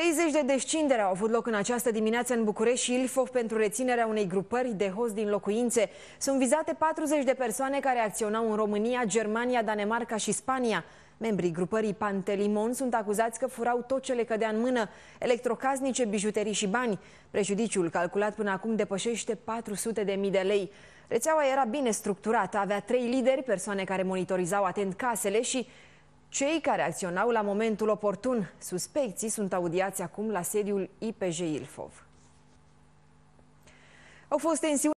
30 de descindere au avut loc în această dimineață în București și Ilfov pentru reținerea unei grupări de host din locuințe. Sunt vizate 40 de persoane care acționau în România, Germania, Danemarca și Spania. Membrii grupării Pantelimon sunt acuzați că furau tot ce le cădea în mână, electrocasnice, bijuterii și bani. Prejudiciul calculat până acum depășește 400 de mii de lei. Rețeaua era bine structurată, avea trei lideri, persoane care monitorizau atent casele și cei care acționau la momentul oportun, suspecții, sunt audiați acum la sediul IPJ Ilfov. Au fost tensiuni.